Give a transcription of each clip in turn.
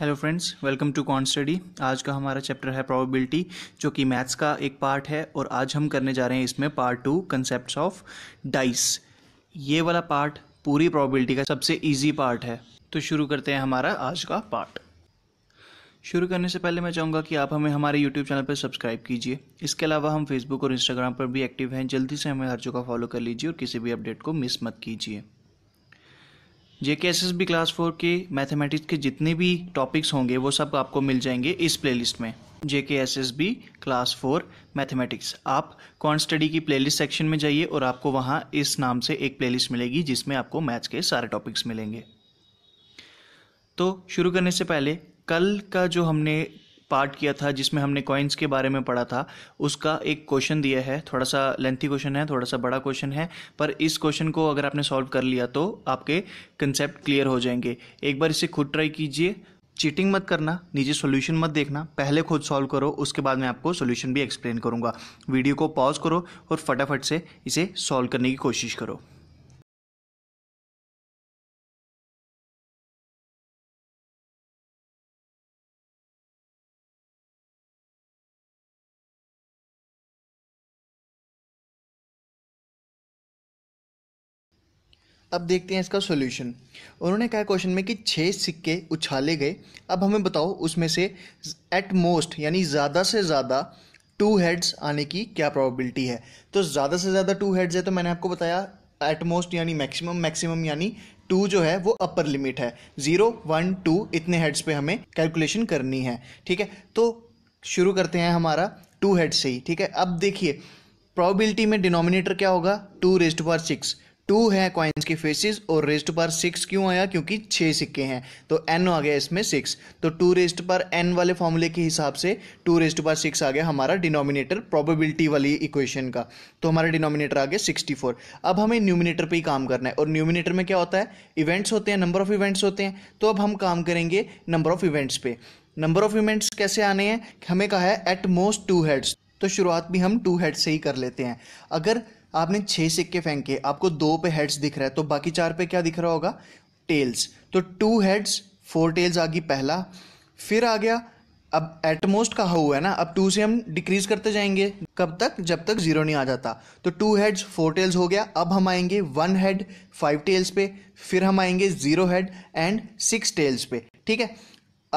hello friends welcome to कॉन study आज का हमारा चैप्टर है प्रोबेबिलिटी जो कि मैथ्स का एक पार्ट है और आज हम करने जा रहे हैं इसमें part two concept of dice ये वाला पार्ट पूरी प्रोबेबिलिटी का सबसे ईजी पार्ट है तो शुरू करते हैं हमारा आज का पार्ट शुरू करने से पहले मैं चाहूँगा कि आप हमें हमारे YouTube चैनल पर सब्सक्राइब कीजिए इसके अलावा हम Facebook और Instagram पर भी एक्टिव हैं जल्दी से हमें हर जगह फॉलो कर लीजिए और किसी भी अपडेट को मिस मत कीजिए J K S S B class four के मैथमेटिक्स के जितने भी टॉपिक्स होंगे वो सब आपको मिल जाएंगे इस प्लेलिस्ट में J K S S B class four mathematics आप कौन स्टडी की प्लेलिस्ट सेक्शन में जाइए और आपको वहाँ इस नाम से एक प्लेलिस्ट मिलेगी जिसमें आपको मैथ्स के सारे टॉपिक्स मिलेंगे तो शुरू करने से पहले कल का जो हमने पार्ट किया था जिसमें हमने कॉइन्स के बारे में पढ़ा था उसका एक क्वेश्चन दिया है थोड़ा सा लेंथी क्वेश्चन है थोड़ा सा बड़ा क्वेश्चन है पर इस क्वेश्चन को अगर आपने सॉल्व कर लिया तो आपके कंसेप्ट क्लियर हो जाएंगे एक बार इसे खुद ट्राई कीजिए चीटिंग मत करना नीचे सोल्यूशन मत देखना पहले खुद सॉल्व करो उसके बाद मैं आपको सोल्यूशन भी एक्सप्लेन करूँगा वीडियो को पॉज करो और फटाफट से इसे सॉल्व करने की कोशिश करो अब देखते हैं इसका सोल्यूशन उन्होंने कहा क्वेश्चन में कि छः सिक्के उछाले गए अब हमें बताओ उसमें से एट मोस्ट यानी ज़्यादा से ज़्यादा टू हेड्स आने की क्या प्रोबेबिलिटी है तो ज़्यादा से ज़्यादा टू हेड्स है तो मैंने आपको बताया एट मोस्ट यानी मैक्सिमम मैक्सिमम यानी टू जो है वो अपर लिमिट है ज़ीरो वन टू इतने हेड्स पे हमें कैलकुलेशन करनी है ठीक है तो शुरू करते हैं हमारा टू हेड्स से ही ठीक है अब देखिए प्रोबेबिलिटी में डिनोमिनेटर क्या होगा टू रेस्ट पर सिक्स टू है कॉइन्स की फेसिस और रेस्ट पर सिक्स क्यों आया क्योंकि छः सिक्के हैं तो एन आ गया इसमें सिक्स तो टू रेस्ट पर एन वाले फॉर्मूले के हिसाब से टू रेस्ट पर सिक्स आ गया हमारा डिनोमिनेटर प्रोबेबिलिटी वाली इक्वेशन का तो हमारा डिनोमिनेटर आ गया सिक्सटी फोर अब हमें न्यूमिनेटर पर ही काम करना है और न्यूमिनेटर में क्या होता है इवेंट्स होते हैं नंबर ऑफ इवेंट्स होते हैं तो अब हम काम करेंगे नंबर ऑफ इवेंट्स पे नंबर ऑफ इवेंट्स कैसे आने हैं हमें कहा है एट मोस्ट टू हेड्स तो शुरुआत भी हम टू हेड से ही कर लेते हैं अगर आपने छह सिक्के फेंके आपको दो पे हेड्स दिख रहा है तो बाकी चार पे क्या दिख रहा होगा टेल्स तो टू हेड्स फोर टेल्स आ गई पहला फिर आ गया अब एटमोस्ट कहा हुआ है ना अब टू से हम डिक्रीज करते जाएंगे कब तक जब तक जीरो नहीं आ जाता तो टू हेड्स फोर टेल्स हो गया अब हम आएंगे वन हेड फाइव टेल्स पे फिर हम आएंगे zero head and six tails पे ठीक है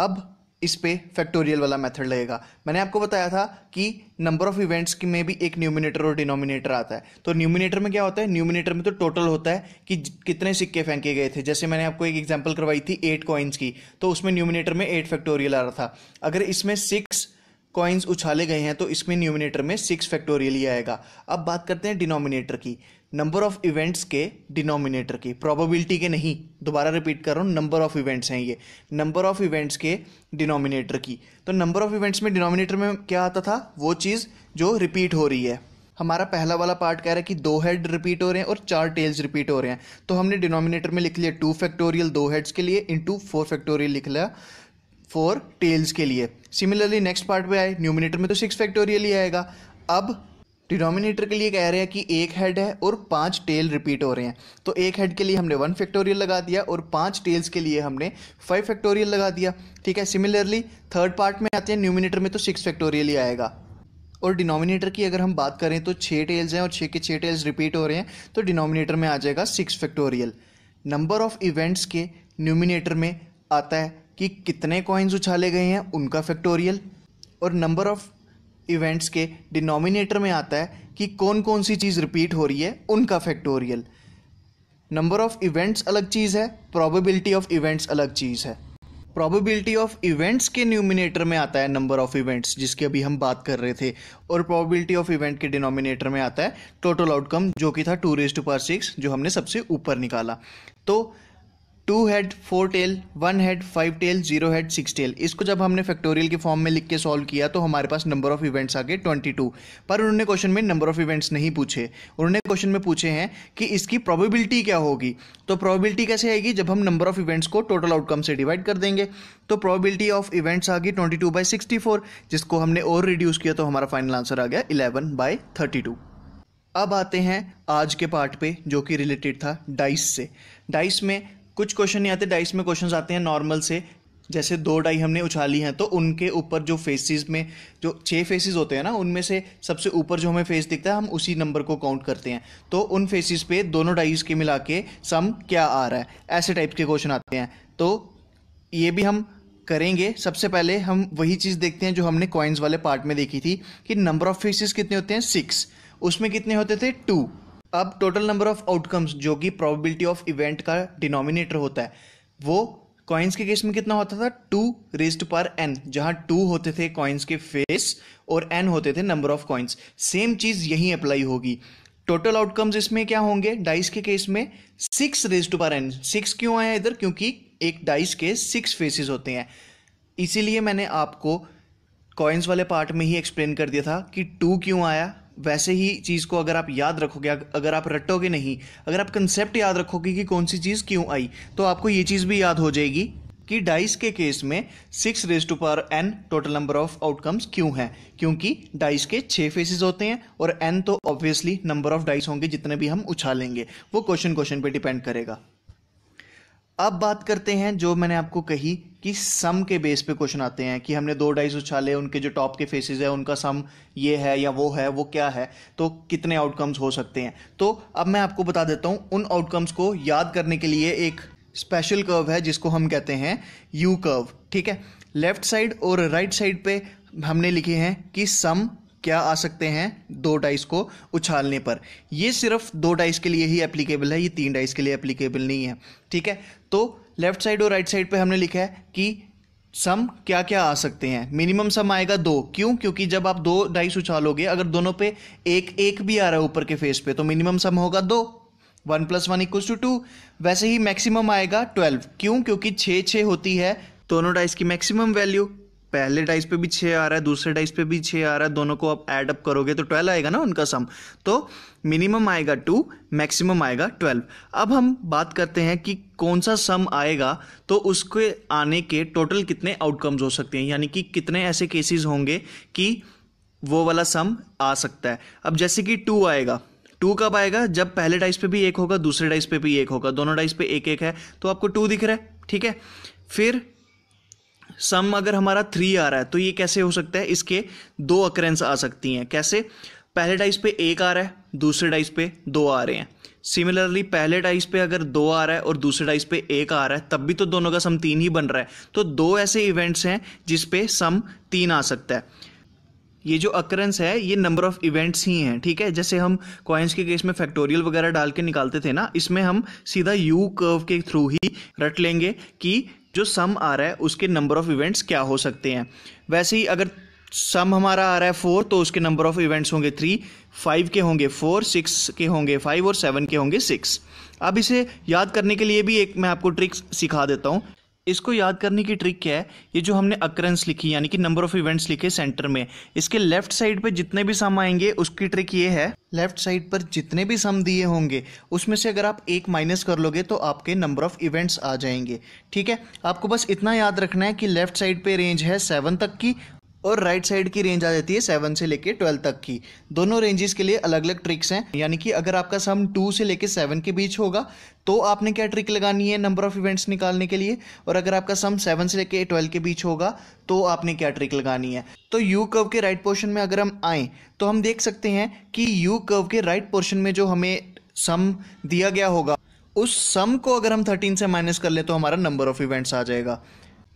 अब इस पे फैक्टोरियल वाला मेथड लगेगा मैंने आपको बताया था कि नंबर ऑफ इवेंट्स की में भी एक न्यूमिनेटर और डिनोमिनेटर आता है तो न्यूमिनेटर में क्या होता है न्यूमिनेटर में तो टोटल होता है कि कितने सिक्के फेंके गए थे जैसे मैंने आपको एक एग्जाम्पल करवाई थी एट कॉइन्स की तो उसमें न्यूमिनेटर में एट फैक्टोरियल आ रहा था अगर इसमें सिक्स कॉइन्स उछाले गए हैं तो इसमें न्यूमिनेटर में सिक्स फैक्टोरियल ही आएगा अब बात करते हैं डिनोमिनेटर की नंबर ऑफ इवेंट्स के डिनोमिनेटर की प्रोबेबिलिटी के नहीं दोबारा रिपीट कर रहा हूँ नंबर ऑफ इवेंट्स हैं ये नंबर ऑफ इवेंट्स के डिनोमिनेटर की तो नंबर ऑफ इवेंट्स में डिनोमिनेटर में क्या आता था वो चीज़ जो रिपीट हो रही है हमारा पहला वाला पार्ट कह रहा है कि दो हेड रिपीट हो रहे हैं और चार टेल्स रिपीट हो रहे हैं तो हमने डिनोमिनेटर में लिख लिया टू फैक्टोरियल दो हेड्स के लिए इंटू फोर फैक्टोरियल लिख लिया फोर टेल्स के लिए सिमिलरली नेक्स्ट पार्ट पे आए न्यूमिनेटर में तो सिक्स फैक्टोरियल ही आएगा अब डिनोमिनेटर के लिए कह रहे हैं कि एक हेड है और पांच टेल रिपीट हो रहे हैं तो एक हेड के लिए हमने वन फैक्टोरियल लगा दिया और पांच टेल्स के लिए हमने फाइव फैक्टोरियल लगा दिया ठीक है सिमिलरली थर्ड पार्ट में आते हैं न्यूमिनेटर में तो सिक्स फैक्टोरियल ही आएगा और डिनोमिनेटर की अगर हम बात करें तो छः टेल्स हैं और छः के छः टेल्स रिपीट हो रहे हैं तो डिनोमिनेटर में आ जाएगा six factorial number of events के न्यूमिनेटर में आता है कि कितने कॉइन्स उछाले गए हैं उनका फैक्टोरियल और नंबर ऑफ इवेंट्स के डिनोमिनेटर में आता है कि कौन कौन सी चीज़ रिपीट हो रही है उनका फैक्टोरियल नंबर ऑफ इवेंट्स अलग चीज़ है प्रोबेबिलिटी ऑफ इवेंट्स अलग चीज़ है प्रोबेबिलिटी ऑफ इवेंट्स के न्यूमिनेटर में आता है नंबर ऑफ इवेंट्स जिसकी अभी हम बात कर रहे थे और प्रोबेबिलिटी ऑफ इवेंट के डिनोमिनेटर में आता है टोटल आउटकम जो कि था two raise to power six जो हमने सबसे ऊपर निकाला तो two head four tail one head five tail zero head six tail इसको जब हमने फैक्टोरियल के फॉर्म में लिख के सॉल्व किया तो हमारे पास नंबर ऑफ इवेंट्स आ गए ट्वेंटी टू पर उन्होंने क्वेश्चन में नंबर ऑफ इवेंट्स नहीं पूछे उन्होंने क्वेश्चन में पूछे हैं कि इसकी प्रोबेबिलिटी क्या होगी तो प्रोबेबिलिटी कैसे आएगी जब हम नंबर ऑफ इवेंट्स को टोटल आउटकम से डिवाइड कर देंगे तो प्रोबेबिलिटी ऑफ इवेंट्स आ गई twenty two by sixty four जिसको हमने और रिड्यूस किया तो हमारा फाइनल आंसर आ गया इलेवन बाई थर्टी टू अब आते हैं आज के पार्ट पे जो कि रिलेटेड था डाइस से डाइस में कुछ क्वेश्चन नहीं आते डाइस में क्वेश्चन आते हैं नॉर्मल से जैसे दो डाई हमने उछाली हैं तो उनके ऊपर जो फेसेस में जो छः फेसेस होते हैं ना उनमें से सबसे ऊपर जो हमें फेस दिखता है हम उसी नंबर को काउंट करते हैं तो उन फेसेस पे दोनों डाइस के मिला के सम क्या आ रहा है ऐसे टाइप के क्वेश्चन आते हैं तो ये भी हम करेंगे सबसे पहले हम वही चीज़ देखते हैं जो हमने कॉइन्स वाले पार्ट में देखी थी कि नंबर ऑफ फेसेस कितने होते हैं सिक्स उसमें कितने होते थे टू अब टोटल नंबर ऑफ आउटकम्स जो कि प्रोबेबिलिटी ऑफ इवेंट का डिनोमिनेटर होता है वो कॉइन्स के केस में कितना होता था टू रेस्ट पर एन जहां टू होते थे कॉइन्स के फेस और एन होते थे नंबर ऑफ कॉइन्स सेम चीज यहीं अप्लाई होगी टोटल आउटकम्स इसमें क्या होंगे डाइस के केस में six raise to power n six क्यों आया इधर क्योंकि एक डाइस के सिक्स फेसेस होते हैं इसीलिए मैंने आपको कॉइन्स वाले पार्ट में ही एक्सप्लेन कर दिया था कि टू क्यों आया वैसे ही चीज़ को अगर आप याद रखोगे अगर आप रटोगे नहीं अगर आप कंसेप्ट याद रखोगे कि कौन सी चीज़ क्यों आई तो आपको ये चीज़ भी याद हो जाएगी कि डाइस के केस में six raise to power n total number of outcomes क्यों हैं क्योंकि डाइस के छः फेसेस होते हैं और एन तो ऑब्वियसली नंबर ऑफ डाइस होंगे जितने भी हम उछालेंगे वो क्वेश्चन क्वेश्चन पे डिपेंड करेगा अब बात करते हैं जो मैंने आपको कही कि सम के बेस पे क्वेश्चन आते हैं कि हमने दो डाइस उछाले उनके जो टॉप के फेसेस है उनका सम ये है या वो है वो क्या है तो कितने आउटकम्स हो सकते हैं तो अब मैं आपको बता देता हूँ उन आउटकम्स को याद करने के लिए एक स्पेशल कर्व है जिसको हम कहते हैं यू कर्व ठीक है लेफ्ट साइड और राइट right साइड पे हमने लिखे हैं कि सम क्या आ सकते हैं दो डाइस को उछालने पर ये सिर्फ दो डाइस के लिए ही एप्लीकेबल है ये तीन डाइस के लिए एप्लीकेबल नहीं है ठीक है तो लेफ्ट साइड और राइट साइड पे हमने लिखा है कि सम क्या क्या आ सकते हैं मिनिमम सम आएगा दो क्यों क्योंकि जब आप दो डाइस उछालोगे अगर दोनों पे एक एक भी आ रहा है ऊपर के फेस पे तो मिनिमम सम होगा दो one plus one equal two two वैसे ही मैक्सिमम आएगा ट्वेल्व क्यों क्योंकि छः छः होती है दोनों डाइस की मैक्सिमम वैल्यू पहले डाइस पे भी छः आ रहा है दूसरे डाइस पे भी छः आ रहा है दोनों को आप ऐड अप करोगे तो ट्वेल्व आएगा ना उनका सम तो मिनिमम आएगा टू मैक्सिमम आएगा ट्वेल्व अब हम बात करते हैं कि कौन सा सम आएगा तो उसके आने के टोटल कितने आउटकम्स हो सकते हैं यानी कि कितने ऐसे केसेस होंगे कि वो वाला सम आ सकता है अब जैसे कि टू आएगा टू कब आएगा जब पहले डाइस पे भी एक होगा दूसरे डाइस पे भी एक होगा दोनों डाइस पे एक एक है तो आपको टू दिख रहा है ठीक है फिर सम अगर हमारा थ्री आ रहा है तो ये कैसे हो सकता है इसके दो अक्रेंस आ सकती हैं कैसे पहले डाइस पे एक आ रहा है दूसरे डाइस पे दो आ रहे हैं सिमिलरली पहले डाइस पे अगर दो आ रहा है और दूसरे डाइस पे एक आ रहा है तब भी तो दोनों का सम तीन ही बन रहा है तो दो ऐसे इवेंट्स हैं जिस पे सम तीन आ सकता है ये जो अक्रेंस है ये नंबर ऑफ इवेंट्स ही हैं ठीक है जैसे हम कॉइन्स के केस में फैक्टोरियल वगैरह डाल के निकालते थे ना इसमें हम सीधा यू कर्व के थ्रू ही रट लेंगे कि जो सम आ रहा है उसके नंबर ऑफ़ इवेंट्स क्या हो सकते हैं वैसे ही अगर सम हमारा आ रहा है फोर तो उसके नंबर ऑफ़ इवेंट्स होंगे थ्री फाइव के होंगे फोर सिक्स के होंगे फाइव और सेवन के होंगे सिक्स अब इसे याद करने के लिए भी एक मैं आपको ट्रिक्स सिखा देता हूँ इसको याद करने की ट्रिक क्या है ये जो हमने अक्रेंस लिखी यानी कि नंबर ऑफ इवेंट्स लिखे सेंटर में इसके लेफ्ट साइड पे जितने भी सम आएंगे उसकी ट्रिक ये है लेफ्ट साइड पर जितने भी सम दिए होंगे उसमें से अगर आप एक माइनस कर लोगे तो आपके नंबर ऑफ इवेंट्स आ जाएंगे ठीक है आपको बस इतना याद रखना है कि लेफ्ट साइड पे रेंज है सेवन तक की और राइट साइड की रेंज आ जाती है सेवन से लेके ट्वेल्व तक की दोनों रेंजेस के लिए अलग अलग ट्रिक्स हैं यानी कि अगर आपका सम टू से लेके सेवन के बीच होगा तो आपने क्या ट्रिक लगानी है नंबर ऑफ इवेंट्स निकालने के लिए और अगर आपका सम सेवन से लेके ट्वेल्व के बीच होगा तो आपने क्या ट्रिक लगानी है तो यू कर्व के राइट पोर्शन में अगर हम आए तो हम देख सकते हैं कि यू कर्व के राइट पोर्शन में जो हमें सम दिया गया होगा उस सम को अगर हम थर्टीन से माइनस कर ले तो हमारा नंबर ऑफ इवेंट्स आ जाएगा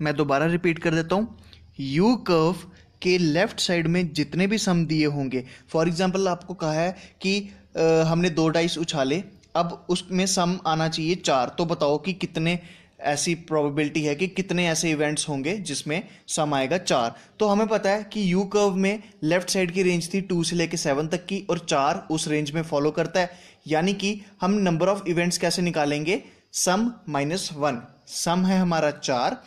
मैं दोबारा रिपीट कर देता हूँ यू कर्व के लेफ्ट साइड में जितने भी सम दिए होंगे फॉर एग्जाम्पल आपको कहा है कि आ, हमने दो डाइस उछाले अब उसमें सम आना चाहिए चार तो बताओ कि कितने ऐसी प्रोबेबिलिटी है कि कितने ऐसे इवेंट्स होंगे जिसमें सम आएगा चार तो हमें पता है कि यू कर्व में लेफ्ट साइड की रेंज थी टू से लेकर सेवन तक की और चार उस रेंज में फॉलो करता है यानी कि हम नंबर ऑफ इवेंट्स कैसे निकालेंगे सम माइनस वन सम है हमारा चार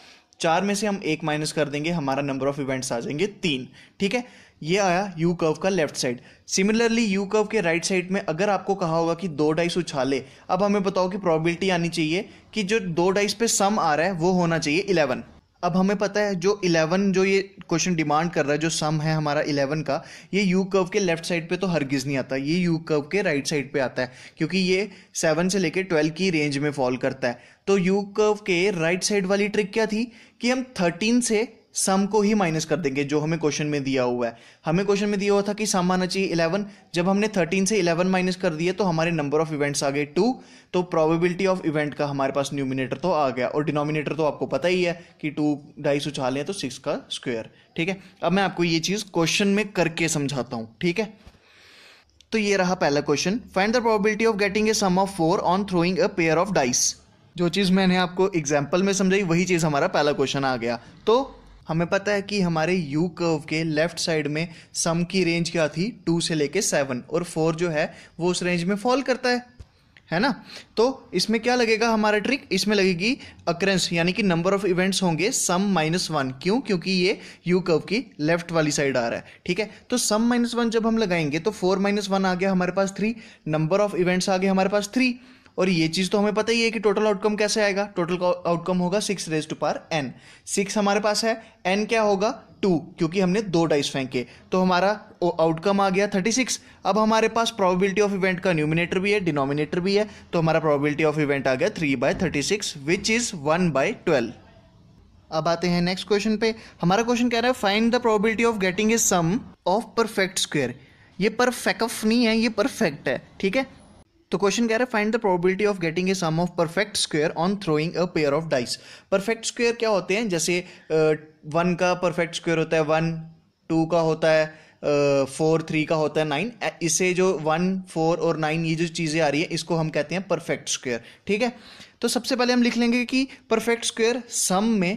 चार में से हम एक माइनस कर देंगे हमारा नंबर ऑफ इवेंट्स आ जाएंगे तीन ठीक है ये आया यू कर्व का left side similarly U curve के राइट right साइड में अगर आपको कहा होगा कि दो डाइस उछाले अब हमें बताओ कि प्रॉबिलिटी आनी चाहिए कि जो दो डाइस पे सम आ रहा है वो होना चाहिए इलेवन अब हमें पता है जो 11 जो ये क्वेश्चन डिमांड कर रहा है जो सम है हमारा 11 का ये यू कर्व के लेफ्ट साइड पे तो हरगिज़ नहीं आता ये यू कर्व के राइट साइड पे आता है क्योंकि ये 7 से लेके 12 की रेंज में फॉल करता है तो यू कर्व के राइट साइड वाली ट्रिक क्या थी कि हम 13 से सम को ही माइनस कर देंगे जो हमें क्वेश्चन में दिया हुआ है हमें क्वेश्चन में दिया हुआ था कि सम आना चाहिए इलेवन जब हमने थर्टीन से इलेवन माइनस कर दिया तो हमारे नंबर ऑफ इवेंट्स आ गए टू तो प्रोबेबिलिटी ऑफ इवेंट का हमारे पास न्यूमिनेटर तो आ गया और डिनोमिनेटर तो आपको पता ही है कि टू ढाई सौ छाले तो सिक्स का स्क्वेयर ठीक है अब मैं आपको ये चीज़ क्वेश्चन में करके समझाता हूँ ठीक है तो ये रहा पहला question find the probability of getting a sum of four on throwing a pair of dice जो चीज़ मैंने आपको एग्जाम्पल में समझाई वही चीज़ हमारा पहला क्वेश्चन आ गया तो हमें पता है कि हमारे यू कर्व के लेफ्ट साइड में सम की रेंज क्या थी टू से लेके सेवन और फोर जो है वो उस रेंज में फॉल करता है है ना तो इसमें क्या लगेगा हमारा ट्रिक इसमें लगेगी अक्रेंस यानी कि नंबर ऑफ इवेंट्स होंगे सम माइनस वन क्यों क्योंकि ये यू कर्व की लेफ्ट वाली साइड आ रहा है ठीक है तो सम माइनस वन जब हम लगाएंगे तो फोर माइनस वन आ गया हमारे पास थ्री नंबर ऑफ इवेंट्स आ गए हमारे पास थ्री और ये चीज़ तो हमें पता ही है कि टोटल आउटकम कैसे आएगा टोटल आउटकम होगा six raise to power n six हमारे पास है एन क्या होगा टू क्योंकि हमने दो डाइस फेंके तो हमारा आउटकम आ गया थर्टी सिक्स अब हमारे पास प्रोबेबिलिटी ऑफ इवेंट का न्यूमिनेटर भी है डिनोमिनेटर भी है तो हमारा प्रोबेबिलिटी ऑफ इवेंट आ गया three by thirty six which is one by twelve अब आते हैं नेक्स्ट क्वेश्चन पे हमारा क्वेश्चन कह रहा है find the probability of getting a sum of perfect square ये परफेक्ट नहीं है ये परफेक्ट है ठीक है तो क्वेश्चन कह रहा है find the probability of getting a sum of perfect square on throwing a pair of dice perfect square क्या होते हैं जैसे वन का परफेक्ट स्क्वेयर होता है वन टू का होता है फोर थ्री का होता है नाइन इसे जो वन फोर और नाइन ये जो चीज़ें आ रही है इसको हम कहते हैं परफेक्ट स्क्वेयर ठीक है तो सबसे पहले हम लिख लेंगे कि परफेक्ट स्क्वेयर सम में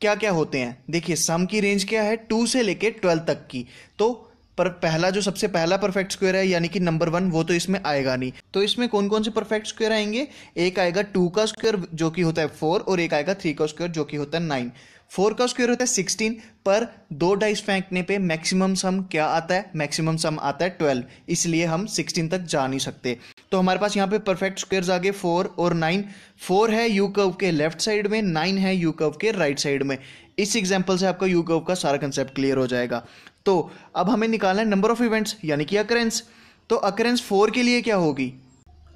क्या क्या होते हैं देखिए सम की रेंज क्या है टू से लेके ट्वेल्व तक की तो पर पहला जो सबसे पहला परफेक्ट स्क्वायर है यानी कि नंबर वन वो तो इसमें आएगा नहीं तो इसमें कौन कौन से परफेक्ट स्क्वायर आएंगे एक आएगा टू का स्क्वायर जो कि होता है फोर और एक आएगा थ्री का स्क्वायर जो कि होता है नाइन फोर का स्क्वायर होता है सिक्सटीन पर दो डाइस फेंकने पे मैक्सिमम सम क्या आता है मैक्सिमम सम आता है ट्वेल्व इसलिए हम सिक्सटीन तक जा नहीं सकते तो हमारे पास यहाँ पे परफेक्ट स्क्वायर्स आ गए फोर और नाइन फोर है यू कर्व के लेफ्ट साइड में नाइन है यू कर्व के राइट साइड में इस एग्जाम्पल से आपका यू कर्व का सारा कंसेप्ट क्लियर हो जाएगा तो अब हमें निकालना है नंबर ऑफ़ इवेंट्स यानी कि अकरेंस तो अकरेंस फोर के लिए क्या होगी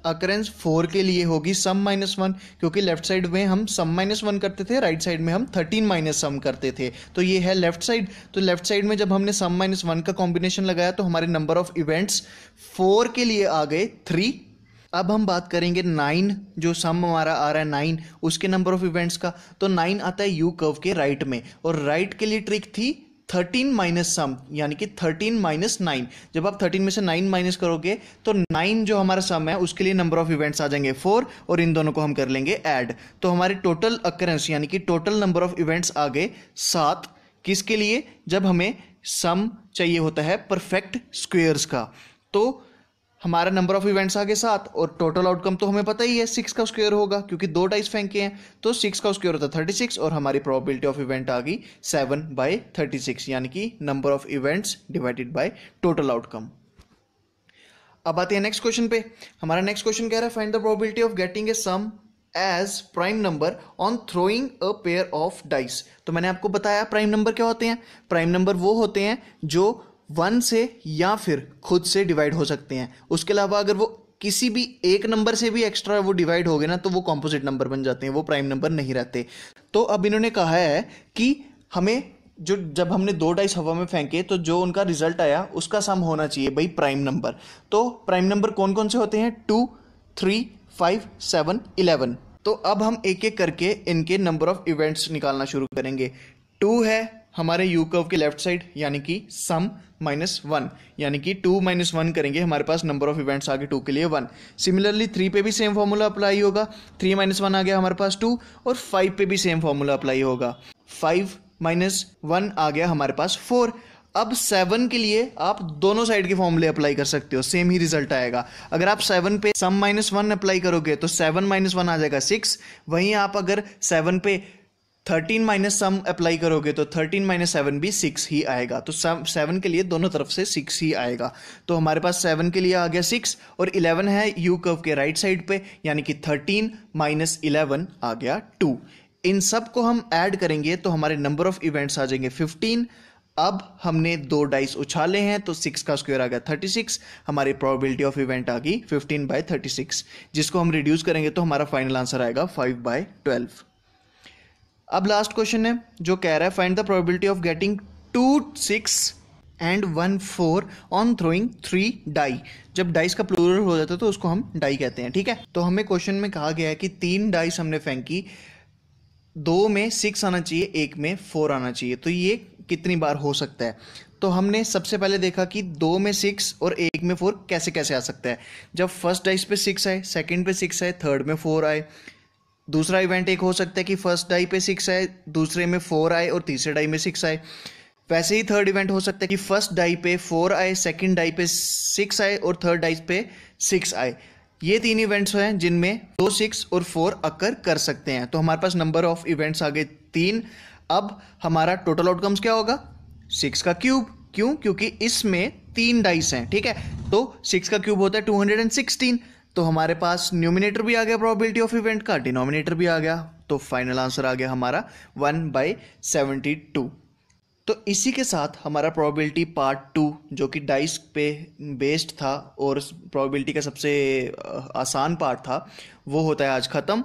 अकरेंस फोर के लिए होगी सम माइनस वन क्योंकि लेफ्ट साइड में हम सम माइनस वन करते थे राइट साइड में हम थर्टीन माइनस सम करते थे तो ये है लेफ्ट साइड तो लेफ्ट साइड में जब हमने सम माइनस वन का कॉम्बिनेशन लगाया तो हमारे नंबर ऑफ इवेंट्स फोर के लिए आ गए थ्री अब हम बात करेंगे नाइन जो सम हमारा आ रहा है नाइन उसके नंबर ऑफ इवेंट्स का तो नाइन आता है यू कर्व के राइट में और राइट के लिए ट्रिक थी थर्टीन माइनस सम यानी कि थर्टीन माइनस नाइन जब आप थर्टीन में से नाइन माइनस करोगे तो नाइन जो हमारा सम है उसके लिए नंबर ऑफ इवेंट्स आ जाएंगे फोर और इन दोनों को हम कर लेंगे ऐड तो हमारे टोटल अक्रेंस यानी कि टोटल नंबर ऑफ इवेंट्स आ गए सात किसके लिए जब हमें सम चाहिए होता है परफेक्ट स्क्वेयर्स का तो हमारा नंबर ऑफ इवेंट्स आगे साथ और टोटल आउटकम तो हमें पता ही है सिक्स का स्क्वेयर होगा क्योंकि दो डाइस फेंके हैं तो सिक्स का स्क्वेयर होता है थर्टी सिक्स और हमारी प्रोबेबिलिटी ऑफ इवेंट आ गई सेवन बाय थर्टी सिक्स यानी कि number of events divided by total outcome अब आते हैं नेक्स्ट क्वेश्चन पे हमारा नेक्स्ट क्वेश्चन कह रहा है find the probability of getting a sum as prime number on throwing a pair of dice तो मैंने आपको बताया प्राइम नंबर क्या होते हैं प्राइम नंबर वो होते हैं जो वन से या फिर खुद से डिवाइड हो सकते हैं उसके अलावा अगर वो किसी भी एक नंबर से भी एक्स्ट्रा वो डिवाइड हो गए ना तो वो कॉम्पोजिट नंबर बन जाते हैं वो प्राइम नंबर नहीं रहते तो अब इन्होंने कहा है कि हमें जो जब हमने दो डाइस हवा में फेंके तो जो उनका रिजल्ट आया उसका सम होना चाहिए भाई प्राइम नंबर तो प्राइम नंबर कौन कौन से होते हैं two three five seven eleven तो अब हम एक एक करके इनके नंबर ऑफ इवेंट्स निकालना शुरू करेंगे टू है हमारे यू कर्व के लेफ्ट साइड यानी कि सम माइनस वन यानी कि टू माइनस वन करेंगे हमारे पास नंबर ऑफ इवेंट्स आगे टू के लिए वन सिमिलरली थ्री पे भी सेम फॉर्मूला अप्लाई होगा थ्री माइनस वन आ गया हमारे पास टू और फाइव पे भी सेम फॉर्मूला अप्लाई होगा फाइव माइनस वन आ गया हमारे पास फोर अब सेवन के लिए आप दोनों साइड के फॉर्मूले अप्लाई कर सकते हो सेम ही रिजल्ट आएगा अगर आप सेवन पे सम माइनस वन अप्लाई करोगे तो सेवन माइनस वन आ जाएगा सिक्स वहीं आप अगर सेवन पे थर्टीन माइनस सम अप्लाई करोगे तो थर्टीन माइनस सेवन भी सिक्स ही आएगा तो सम सेवन के लिए दोनों तरफ से सिक्स ही आएगा तो हमारे पास सेवन के लिए आ गया सिक्स और इलेवन है यू कर्व के राइट साइड पे यानी कि थर्टीन माइनस इलेवन आ गया टू इन सब को हम ऐड करेंगे तो हमारे नंबर ऑफ इवेंट्स आ जाएंगे फिफ्टीन अब हमने दो डाइस उछाले हैं तो सिक्स का स्क्वायर आ गया थर्टी सिक्स हमारी प्रोबेबिलिटी ऑफ इवेंट आ गई फिफ्टीन बाय थर्टी सिक्स जिसको हम रिड्यूस करेंगे तो हमारा फाइनल आंसर आएगा फाइव बाय ट्वेल्व अब लास्ट क्वेश्चन है जो कह रहा है find the probability of getting two six and one four on throwing three die जब डाइस का प्लूरल हो जाता है तो उसको हम डाई कहते हैं ठीक है तो हमें क्वेश्चन में कहा गया है कि तीन डाइस हमने फेंकी दो में सिक्स आना चाहिए एक में फोर आना चाहिए तो ये कितनी बार हो सकता है तो हमने सबसे पहले देखा कि दो में सिक्स और एक में फोर कैसे कैसे आ सकता है जब फर्स्ट डाइस पे सिक्स आए सेकंड पे सिक्स आए थर्ड में फोर आए दूसरा इवेंट एक हो सकता है कि फर्स्ट डाई पे सिक्स आए दूसरे में फोर आए और तीसरे डाई में सिक्स आए वैसे ही थर्ड इवेंट हो सकता है कि फर्स्ट डाई पे फोर आए सेकंड डाई पे सिक्स आए और थर्ड डाई पे सिक्स आए ये तीन इवेंट्स हैं जिनमें दो सिक्स और फोर अक्कर कर सकते हैं तो हमारे पास नंबर ऑफ इवेंट्स आ गए तीन अब हमारा टोटल आउटकम्स क्या होगा सिक्स का क्यूब क्यों क्योंकि इसमें तीन डाइस हैं ठीक है तो सिक्स का क्यूब होता है टू हंड्रेड एंड सिक्सटीन तो हमारे पास न्यूमिनेटर भी आ गया प्रोबेबिलिटी ऑफ इवेंट का डिनोमिनेटर भी आ गया तो फाइनल आंसर आ गया हमारा वन बाई सेवेंटी टू तो इसी के साथ हमारा प्रोबेबिलिटी पार्ट टू जो कि डाइस पे बेस्ड था और प्रोबेबिलिटी का सबसे आसान पार्ट था वो होता है आज ख़त्म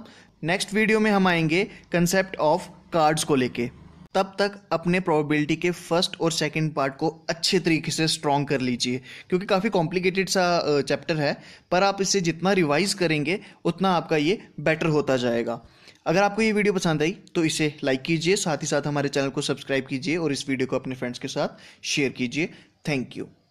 नेक्स्ट वीडियो में हम आएंगे कंसेप्ट ऑफ कार्ड्स को लेके तब तक अपने प्रोबेबिलिटी के फर्स्ट और सेकंड पार्ट को अच्छे तरीके से स्ट्रॉन्ग कर लीजिए क्योंकि काफ़ी कॉम्प्लिकेटेड सा चैप्टर है पर आप इसे जितना रिवाइज करेंगे उतना आपका ये बेटर होता जाएगा अगर आपको ये वीडियो पसंद आई तो इसे लाइक कीजिए साथ ही साथ हमारे चैनल को सब्सक्राइब कीजिए और इस वीडियो को अपने फ्रेंड्स के साथ शेयर कीजिए थैंक यू